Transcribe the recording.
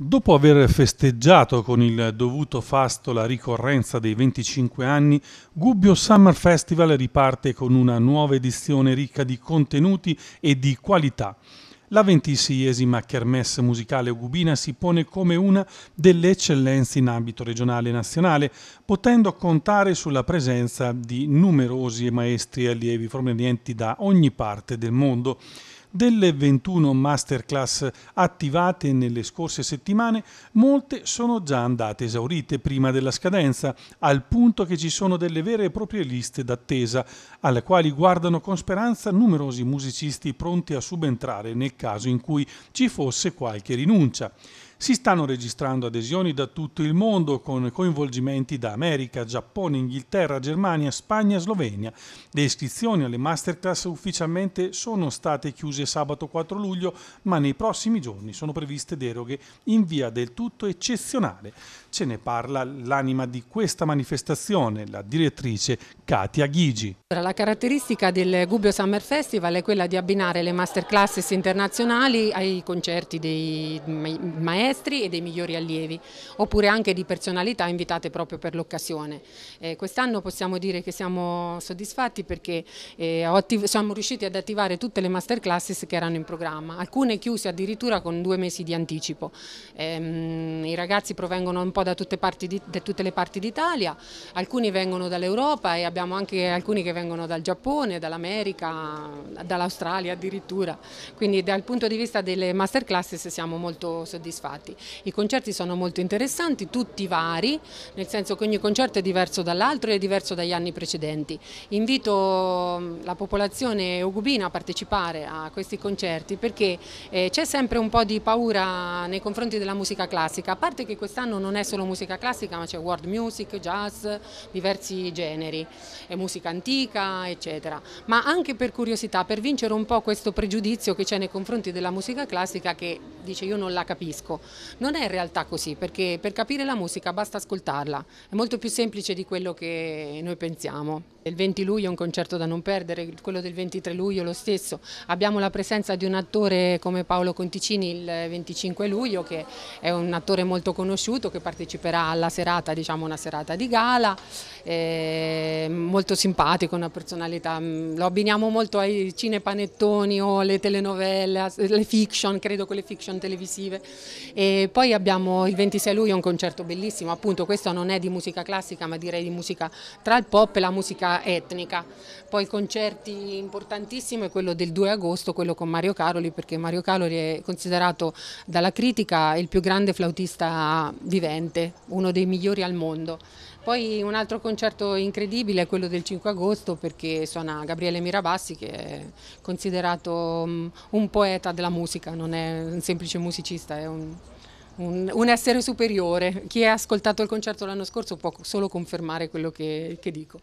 Dopo aver festeggiato con il dovuto fasto la ricorrenza dei 25 anni, Gubbio Summer Festival riparte con una nuova edizione ricca di contenuti e di qualità. La ventiseiesima kermesse musicale gubina si pone come una delle eccellenze in ambito regionale e nazionale, potendo contare sulla presenza di numerosi maestri e allievi provenienti da ogni parte del mondo. Delle 21 masterclass attivate nelle scorse settimane, molte sono già andate esaurite prima della scadenza, al punto che ci sono delle vere e proprie liste d'attesa, alle quali guardano con speranza numerosi musicisti pronti a subentrare nel caso in cui ci fosse qualche rinuncia. Si stanno registrando adesioni da tutto il mondo con coinvolgimenti da America, Giappone, Inghilterra, Germania, Spagna, Slovenia. Le iscrizioni alle masterclass ufficialmente sono state chiuse sabato 4 luglio, ma nei prossimi giorni sono previste deroghe in via del tutto eccezionale. Ce ne parla l'anima di questa manifestazione, la direttrice Katia Ghigi. La caratteristica del Gubbio Summer Festival è quella di abbinare le masterclasses internazionali ai concerti dei maestri maestri e dei migliori allievi, oppure anche di personalità invitate proprio per l'occasione. Eh, Quest'anno possiamo dire che siamo soddisfatti perché eh, siamo riusciti ad attivare tutte le masterclasses che erano in programma, alcune chiuse addirittura con due mesi di anticipo. Ehm, I ragazzi provengono un po' da tutte, di, da tutte le parti d'Italia, alcuni vengono dall'Europa e abbiamo anche alcuni che vengono dal Giappone, dall'America, dall'Australia addirittura, quindi dal punto di vista delle masterclasses siamo molto soddisfatti preparati. I concerti sono molto interessanti, tutti vari, nel senso che ogni concerto è diverso dall'altro e è diverso dagli anni precedenti. Invito mm, la popolazione ugubina a partecipare a questi concerti perché eh, c'è sempre un po' di paura nei confronti della musica classica, a parte che quest'anno non è solo musica classica ma c'è world music, jazz, diversi generi, musica antica eccetera, ma anche per curiosità, per vincere un po' questo pregiudizio che c'è nei confronti della musica classica che dice io non la capisco. Non è in realtà così, perché per capire la musica basta ascoltarla, è molto più semplice di quello che noi pensiamo. Il 20 luglio è un concerto da non perdere, quello del 23 luglio lo stesso. Abbiamo la presenza di un attore come Paolo Conticini il 25 luglio, che è un attore molto conosciuto, che parteciperà alla serata, diciamo una serata di gala, è molto simpatico, una personalità, mm, lo abbiniamo molto ai cinepanettoni o alle telenovelle, alle fiction, credo con le fiction televisive e poi abbiamo il 26 luglio un concerto bellissimo, appunto questo non è di musica classica ma direi di musica tra il pop e la musica etnica. Poi concerti importantissimi è quello del 2 agosto, quello con Mario Caroli perché Mario Caroli è considerato dalla critica il più grande flautista vivente, uno dei migliori al mondo. Poi un altro concerto incredibile è quello del 5 agosto perché suona Gabriele Mirabassi che è considerato mm, un poeta della musica, non è un semplice musicista, è un un, un, essere superiore. Chi ha ascoltato il concerto l'anno scorso può solo confermare quello che, che dico.